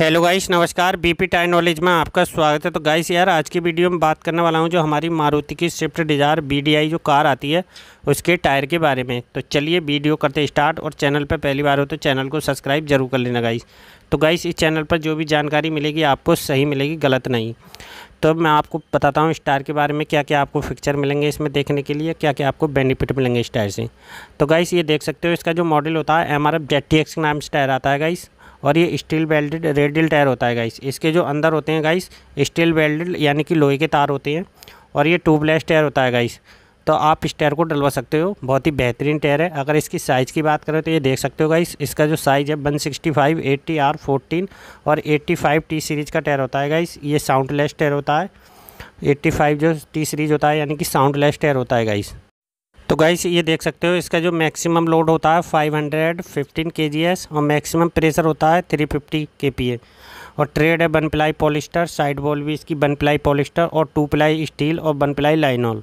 hello guys नमस्कार BP tyre knowledge में आपका स्वागत है तो गाइस यार आज की वीडियो में बात करने वाला हूं जो हमारी मारुति की Swift Dzire B D car आती है उसके टायर के बारे में तो चलिए वीडियो करते स्टार्ट और चैनल पर पहली बार हो तो चैनल को सब्सक्राइब जरूर कर लेना गाइस तो गाइस इस चैनल पर जो भी जानकारी मिलेगी आपको सही मिलेगी गलत नहीं तो मैं आपको बताता हूँ इस टायर के बारे में क्या क्या आपको फिक्चर मिलेंगे इसमें देखने के लिए क्या क्या आपको बेनिफिट मिलेंगे इस टायर से तो गाइस ये देख सकते हो इसका जो मॉडल होता है M R F Z T X के नाम से टायर आता है गाइस और ये स्टील वेल्डेड रेडियल टायर होता है गाइस इसके जो अंदर होते हैं गाइस स्टील वेल्डेड यानी कि लोहे के तार होते हैं और ये ट्यूबलेस टायर होता है गाइस तो आप इस टायर को डलवा सकते हो बहुत ही बेहतरीन टायर है अगर इसकी साइज़ की बात करें तो ये देख सकते हो गाइस इसका जो साइज़ है one five eighty R fourteen और एट्टी फाइव टी सीरीज़ का टायर होता है गाइस ये साउंडलेस टायर होता है एट्टी फाइव जो टी सीरीज़ होता है यानी कि साउंडलेस टायर होता है गाइस तो गाइस ये देख सकते हो इसका जो मैक्सिमम लोड होता है 515 एस और मैक्सिमम प्रेशर होता है 350 ए और ट्रेड है one ply polyester side wall भी इसकी वन प्लाई पॉलिस्टर और टू प्लाई स्टील और वन प्लाई लाइनॉल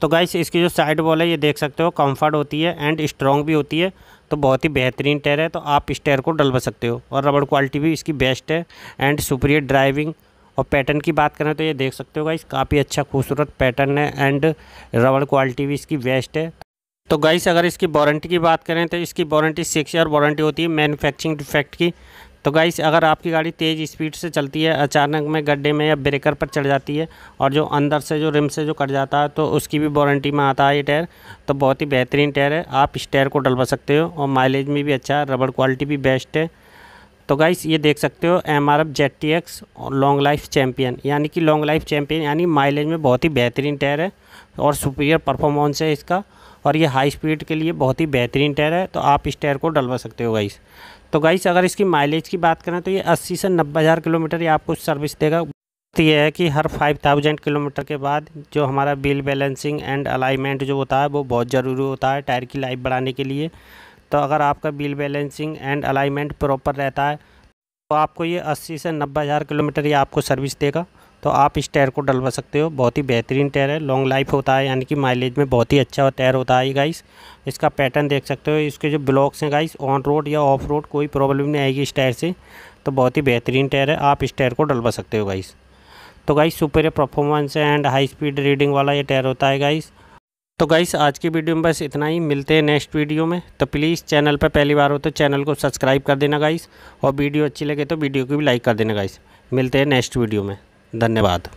तो गाइस इसकी जो साइड बॉल है ये देख सकते हो कंफर्ट होती है एंड स्ट्रॉन्ग भी होती है तो बहुत ही बेहतरीन टायर है तो आप इस टायर को डलवा सकते हो और रबड़ क्वालिटी भी इसकी बेस्ट है एंड सुपीरियर ड्राइविंग और पैटर्न की बात करें तो ये देख सकते हो गाइस काफ़ी अच्छा खूबसूरत पैटर्न है एंड रबड़ क्वालिटी भी इसकी बेस्ट है तो गाइस अगर इसकी वारंटी की बात करें तो इसकी वारंटी सिक्स ईयर वारंटी होती है मैनुफैक्चरिंग डिफेक्ट की तो गाइस अगर आपकी गाड़ी तेज़ स्पीड से चलती है अचानक में गड्ढे में या ब्रेकर पर चढ़ जाती है और जो अंदर से जो रिम से जो कट जाता है तो उसकी भी वारंटी में आता है ये टायर तो बहुत ही बेहतरीन टायर है आप इस टायर को डलवा सकते हो और माइलेज में भी अच्छा है रबड़ क्वालिटी भी बेस्ट है तो गाइस ये देख सकते हो M R F Z T X long life champion यानी कि लॉन्ग लाइफ चैम्पियन यानी माइलेज में बहुत ही बेहतरीन टायर है और सुपीरियर परफॉर्मेंस है इसका और ये हाई स्पीड के लिए बहुत ही बेहतरीन टायर है तो आप इस टायर को डलवा सकते हो गाइस तो गाइस अगर इसकी माइलेज की बात करें तो ये अस्सी से नब्बे हज़ार किलोमीटर ये आपको सर्विस देगा ये है कि हर 5000 किलोमीटर के बाद जो हमारा बिल बैलेंसिंग एंड अलाइनमेंट जो होता है वो बहुत ज़रूरी होता है टायर की लाइफ बढ़ाने के लिए तो अगर आपका wheel balancing and alignment proper रहता है तो आपको ये 80 से नब्बे हज़ार किलोमीटर ये आपको सर्विस देगा तो आप इस टायर को डलवा सकते हो बहुत ही बेहतरीन टायर है लॉन्ग लाइफ होता है यानी कि माइलेज में बहुत ही अच्छा टायर होता है गाइस इसका पैटर्न देख सकते हो इसके जो ब्लॉक्स हैं गाइस ऑन रोड या ऑफ रोड कोई प्रॉब्लम नहीं आएगी इस टायर से तो बहुत ही बेहतरीन टायर है आप इस टायर को डलवा सकते हो गाइस तो guys super performance and high speed rating वाला ये टायर होता है गाइस तो गाइस आज की वीडियो में बस इतना ही मिलते हैं नेक्स्ट वीडियो में तो प्लीज़ चैनल पर पहली बार हो तो चैनल को सब्सक्राइब कर देना गाइस और वीडियो अच्छी लगे तो वीडियो को भी लाइक कर देना गाइस मिलते हैं नेक्स्ट वीडियो में धन्यवाद